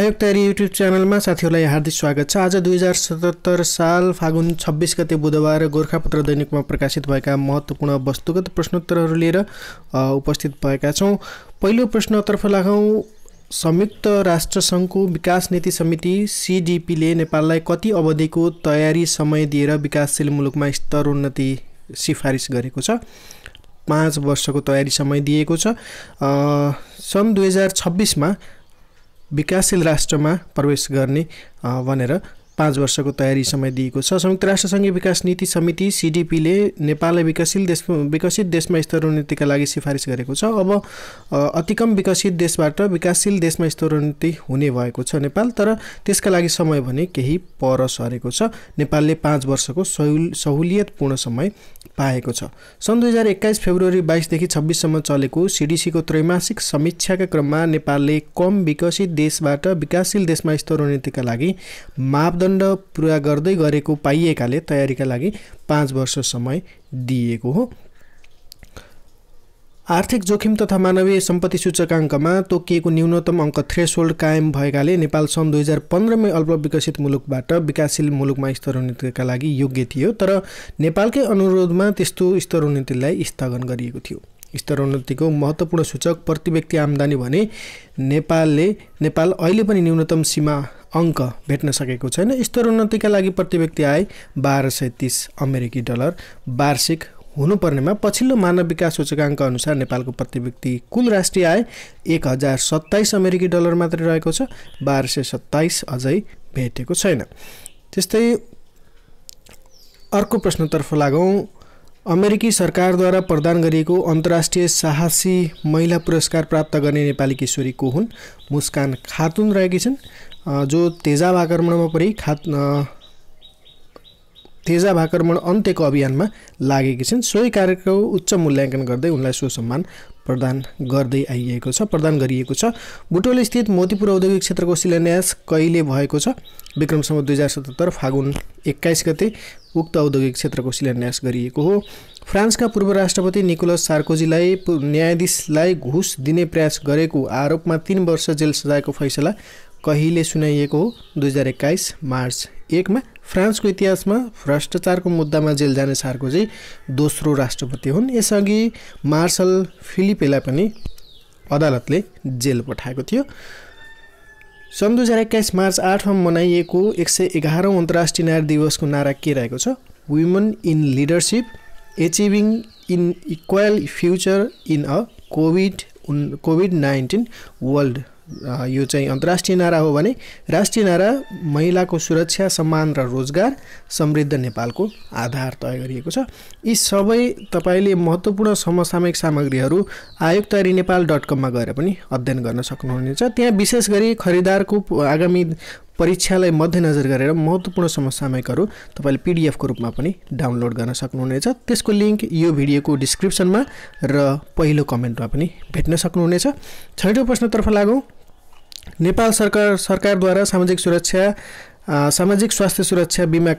आयोग तयारी युट्युब च्यानलमा साथीहरूलाई हार्दिक स्वागत छ आज दुई हजार सतहत्तर साल फागुन छब्बिस गते बुधबार गोर्खापत्र दैनिकमा प्रकाशित भएका महत्त्वपूर्ण वस्तुगत प्रश्नोत्तरहरू लिएर उपस्थित भएका छौँ पहिलो प्रश्नतर्फ लागौँ संयुक्त राष्ट्रसङ्घको विकास नीति समिति सिडिपीले नेपाललाई कति अवधिको तयारी समय दिएर विकासशील मुलुकमा स्तरोन्नति सिफारिस गरेको छ पाँच वर्षको तयारी समय दिएको छ सन् दुई हजार छब्बिसमा विकासशील राष्ट्रमा प्रवेश गर्ने भनेर पाँच वर्षको तयारी समय दिएको छ संयुक्त राष्ट्रसङ्घीय विकास नीति समिति सिडिपीले नेपाललाई विकासशील देश विकसित देशमा स्तरोन्नतिका लागि सिफारिस गरेको छ अब अतिकम विकसित देशबाट विकासशील देशमा स्तरोन्नति हुने भएको छ नेपाल तर त्यसका लागि समय भने केही पर सरेको छ नेपालले पाँच वर्षको सहुल सहुलियतपूर्ण समय पाएको छ सन् दुई हजार एक्काइस फेब्रुअरी बाइसदेखि छब्बिससम्म चलेको सिडिसीको त्रैमासिक समीक्षाका क्रममा नेपालले कम विकसित देशबाट विकासशील देशमा स्तरोन्नतिका लागि मापदण्ड मापदण्ड पुरा गर्दै गरेको पाइएकाले तयारीका लागि पाँच वर्ष समय दिएको हो आर्थिक जोखिम तथा मानवीय सम्पत्ति सूचकाङ्कमा तोकिएको न्यूनतम अङ्क थ्रेसहोल्ड कायम भएकाले नेपाल सन् दुई हजार पन्ध्रमै अल्प विकसित मुलुकबाट विकासशील मुलुकमा स्तरोन्नतिका लागि योग्य थियो तर नेपालकै अनुरोधमा त्यस्तो स्तरोन्नतिलाई स्थगन गरिएको थियो स्तरोन्नतिको महत्त्वपूर्ण सूचक प्रति व्यक्ति आम्दानी भने नेपालले नेपाल अहिले पनि न्यूनतम सीमा अङ्क भेट्न सकेको छैन स्तरोन्नतिका लागि प्रति व्यक्ति आय बाह्र सय तिस अमेरिकी डलर वार्षिक हुनुपर्नेमा पछिल्लो मानव विकास सूचकाङ्क अनुसार नेपालको प्रति व्यक्ति कुल राष्ट्रिय आय एक हजार सत्ताइस अमेरिकी डलर मात्रै रहेको छ बाह्र सय सत्ताइस अझै भेटेको छैन त्यस्तै अर्को प्रश्नतर्फ लागौँ अमेरिकी सरकारद्वारा प्रदान गरिएको अन्तर्राष्ट्रिय साहसी महिला पुरस्कार प्राप्त गर्ने नेपाली किशोरी को हुन् मुस्कान खातुन रहेकी छन् जो तेजाब आक्रमणमा परि खात तेजाब आक्रमण अन्त्यको अभियानमा लागेकी छन् सोही कार्यको उच्च मूल्याङ्कन गर्दै उनलाई सो सम्मान प्रदान गर्दै आइएको छ प्रदान गरिएको छ बुटोल स्थित मोतीपुर औद्योगिक क्षेत्रको शिलान्यास कहिले भएको छ विक्रमसम्म दुई हजार सतहत्तर फागुन एक्काइस गते उक्त औद्योगिक क्षेत्रको शिलान्यास गरिएको हो फ्रान्सका पूर्व राष्ट्रपति निकोलस सार्कोजीलाई न्यायाधीशलाई घुस दिने प्रयास गरेको आरोपमा तिन वर्ष जेल सजायको फैसला कहिले सुनाइएको हो दुई हजार एक्काइस मार्च एकमा फ्रान्सको इतिहासमा भ्रष्टाचारको मुद्दामा जेल जाने सार्कोजी दोस्रो राष्ट्रपति हुन् यसअघि मार्सल फिलिपेलाई पनि अदालतले जेल पठाएको थियो सन् दुई हजार एक्काइस मार्च आठमा मनाइएको एक सय एघारौँ अन्तर्राष्ट्रिय नारी दिवसको नारा के रहेको छ woman in leadership achieving an equal future in a COVID COVID nineteen world यो चाहिँ अन्तर्राष्ट्रिय नारा हो भने राष्ट्रिय नारा महिलाको सुरक्षा सम्मान र रोजगार समृद्ध नेपालको आधार तय गरिएको छ यी सबै तपाईँले महत्त्वपूर्ण समसामयिक सामग्रीहरू आयुक्त नेपाल डट कममा गएर पनि अध्ययन गर्न सक्नुहुनेछ त्यहाँ विशेष गरी खरिदारको आगामी परीक्षालाई मध्यनजर गरेर महत्त्वपूर्ण समसामयिकहरू तपाईँले पिडिएफको रूपमा पनि डाउनलोड गर्न सक्नुहुनेछ त्यसको लिङ्क यो भिडियोको डिस्क्रिप्सनमा र पहिलो कमेन्टमा पनि भेट्न सक्नुहुनेछ छैटौँ प्रश्नतर्फ लागौँ नेपाल सरकार सरकारद्वारा सामाजिक सुरक्षा सामाजिक स्वास्थ्य सुरक्षा बिमा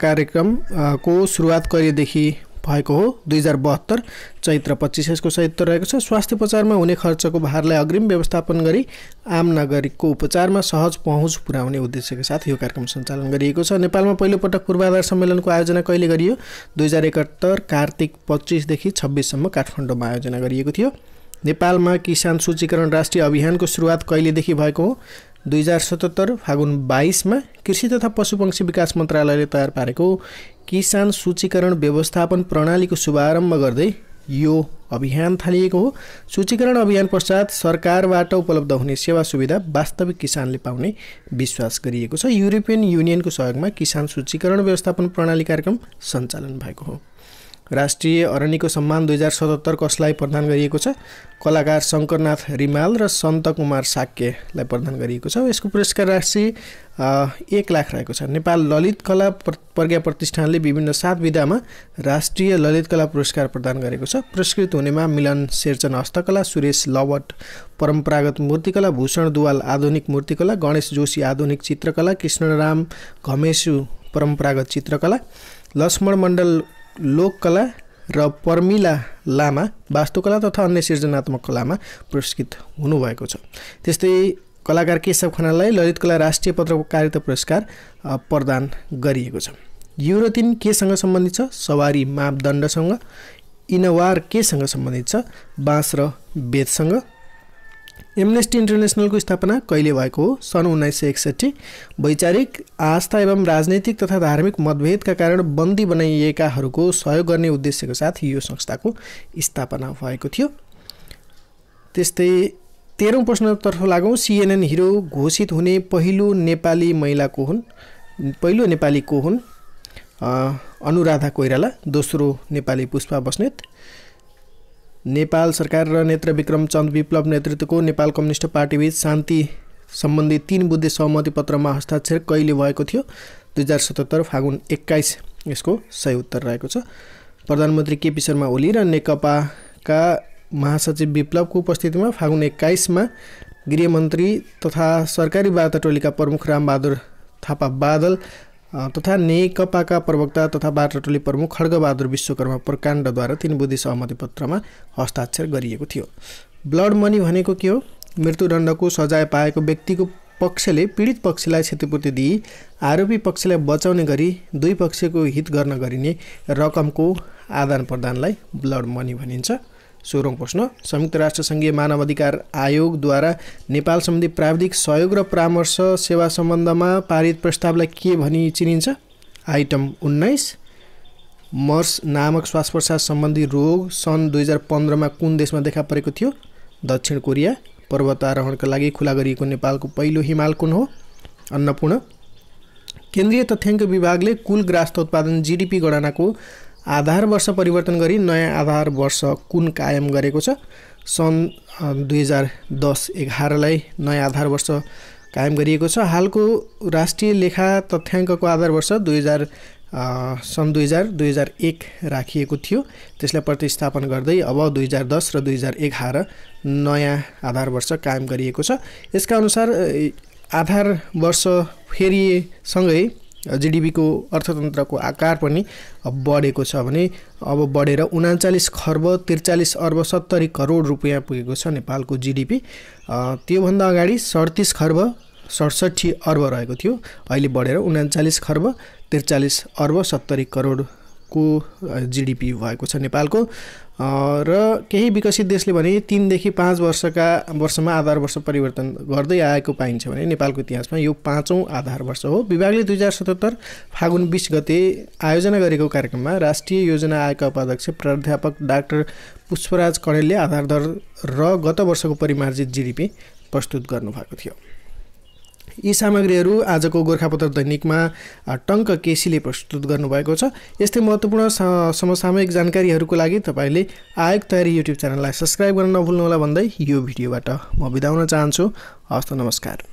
को सुरुवात कहिलेदेखि भएको हो दुई हजार बहत्तर चैत्र पच्चिस यसको सहित रहेको छ स्वास्थ्य उपचारमा हुने खर्चको भारलाई अग्रिम व्यवस्थापन गरी आम नागरिकको उपचारमा सहज पहुँच पुर्याउने उद्देश्यका साथ यो कार्यक्रम सञ्चालन गरिएको छ नेपालमा पहिलोपटक पूर्वाधार सम्मेलनको आयोजना कहिले गरियो दुई हजार एकात्तर कार्तिक पच्चिसदेखि छब्बिससम्म काठमाडौँमा आयोजना गरिएको थियो नेपालमा किसान सूचीकरण राष्ट्रिय अभियानको सुरुवात कहिलेदेखि भएको हो दुई हजार सतहत्तर फागुन बाइसमा कृषि तथा पशुपक्षी विकास मन्त्रालयले तयार पारेको किसान सूचीकरण व्यवस्थापन प्रणालीको शुभारम्भ गर्दै यो अभियान थालिएको हो सूचीकरण अभियान पश्चात सरकारबाट उपलब्ध हुने सेवा सुविधा वास्तविक किसानले पाउने विश्वास गरिएको छ युरोपियन युनियनको सहयोगमा किसान सूचीकरण व्यवस्थापन प्रणाली कार्यक्रम सञ्चालन भएको हो राष्ट्रिय अरण्यको सम्मान दुई हजार सतहत्तर कसलाई प्रदान गरिएको छ कलाकार शङ्करनाथ रिमाल र सन्त कुमार साक्यलाई प्रदान गरिएको छ यसको पुरस्कार राशि एक लाख रहेको छ नेपाल ललित कला प्रज्ञा प्रतिष्ठानले विभिन्न सात विधामा राष्ट्रिय ललित कला पुरस्कार प्रदान गरेको छ पुरस्कृत हुनेमा मिलन शेरचन हस्तकला सुरेश लवट परम्परागत मूर्तिकला भूषण दुवाल आधुनिक मूर्तिकला गणेश जोशी आधुनिक चित्रकला कृष्णराम घमेशु परम्परागत चित्रकला लक्ष्मण मण्डल लोककला र पर्मिला लामा वास्तुकला तथा अन्य सृजनात्मक कलामा पुरस्कृत हुनुभएको छ त्यस्तै कलाकार केशव खनाललाई ललित कला राष्ट्रिय पत्रकारिता पुरस्कार प्रदान गरिएको छ युरो तिन केसँग सम्बन्धित छ सवारी मापदण्डसँग इनवार केसँग सम्बन्धित छ बाँस र बेतसँग एमनेस्टी इन्टरनेसनलको स्थापना कहिले भएको हो सन् उन्नाइस सय एकसट्ठी वैचारिक आस्था एवं राजनैतिक तथा धार्मिक मतभेदका कारण बन्दी बनाइएकाहरूको सहयोग गर्ने उद्देश्यको साथ यो संस्थाको स्थापना भएको थियो त्यस्तै तेह्रौँ प्रश्नतर्फ लागौँ सिएनएन हिरो घोषित हुने पहिलो नेपाली महिला को हुन् पहिलो नेपाली को हुन् अनुराधा कोइराला दोस्रो नेपाली पुष्पा बस्नेत नेपाल सरकार र नेत्र विक्रम चन्द विप्लव नेतृत्वको नेपाल कम्युनिस्ट पार्टीबीच शान्ति सम्बन्धी तिन बुद्धे पत्रमा हस्ताक्षर कहिले भएको थियो दुई हजार सतहत्तर फागुन एक्काइस यसको सही उत्तर रहेको छ प्रधानमन्त्री केपी शर्मा ओली र नेकपाका महासचिव विप्लवको उपस्थितिमा फागुन एक्काइसमा गृहमन्त्री तथा सरकारी वार्ता टोलीका प्रमुख रामबहादुर थापा बादल तथा नेकपाका प्रवक्ता तथा बाटाटोली प्रमुख खड्गबहादुर विश्वकर्मा प्रकाण्डद्वारा तिन बुद्धि सहमति पत्रमा हस्ताक्षर गरिएको थियो ब्लड मनी भनेको के हो मृत्युदण्डको सजाय पाएको व्यक्तिको पक्षले पीडित पक्षलाई क्षतिपूर्ति दिई आरोपी पक्षलाई बचाउने गरी दुई पक्षको हित गर्न गरिने रकमको आदान प्रदानलाई ब्लड मनी भनिन्छ सोह्रौँ प्रश्न संयुक्त राष्ट्रसङ्घीय मानवाधिकार आयोगद्वारा नेपाल सम्बन्धी प्राविधिक सहयोग र परामर्श सेवा सम्बन्धमा पारित प्रस्तावलाई के भनी चिनिन्छ आइटम उन्नाइस मर्स नामक श्वास प्रश्वास सम्बन्धी रोग सन् दुई हजार पन्ध्रमा कुन देशमा देखा परेको थियो दक्षिण कोरिया पर्वतारोहणका लागि खुला गरिएको नेपालको पहिलो हिमाल कुन हो अन्नपूर्ण केन्द्रीय तथ्याङ्क विभागले कुल ग्रास्त उत्पादन जिडिपी गणनाको आधार वर्ष परिवर्तन गरी नयाँ आधार वर्ष कुन कायम गरेको छ सन् दुई हजार दस एघारलाई नयाँ आधार वर्ष कायम गरिएको छ हालको राष्ट्रिय लेखा तथ्याङ्कको आधार वर्ष दुई हजार सन् दुई हजार दुई हजार एक राखिएको थियो त्यसलाई प्रतिस्थापन गर्दै अब दुई हजार दस र दुई हजार एघार नयाँ आधार वर्ष कायम गरिएको छ यसका अनुसार आधार वर्ष फेरिएसँगै जिडिपीको अर्थतन्त्रको आकार पनि बढेको छ भने अब बढेर उनाचालिस खर्ब त्रिचालिस अर्ब सत्तरी करोड रुपियाँ पुगेको छ नेपालको जिडिपी त्योभन्दा अगाडि सडतिस खर्ब सडसठी अर्ब रहेको थियो अहिले बढेर उनाचालिस खर्ब त्रिचालिस अर्ब सत्तरी करोडको जिडिपी भएको छ नेपालको र केही विकसित देशले भने तिनदेखि पाँच वर्षका वर्षमा आधार वर्ष परिवर्तन गर्दै आएको पाइन्छ भने नेपालको इतिहासमा यो पाँचौँ आधार वर्ष हो विभागले दुई हजार सतहत्तर फागुन बिस गते आयोजना गरेको कार्यक्रममा राष्ट्रिय योजना आयोगका उपाध्यक्ष प्राध्यापक डाक्टर पुष्पराज कणेलले आधार दर र गत वर्षको परिमार्जित जिडिपी प्रस्तुत गर्नुभएको थियो यी सामग्रीहरू आजको गोर्खापत्र दैनिकमा टङ्क केसीले प्रस्तुत गर्नुभएको छ यस्तै महत्त्वपूर्ण समसामयिक जानकारीहरूको लागि तपाईँले आयोग तयारी युट्युब च्यानललाई सब्सक्राइब गर्न नभुल्नुहोला भन्दै यो भिडियोबाट म बिदा हुन चाहन्छु हस्त नमस्कार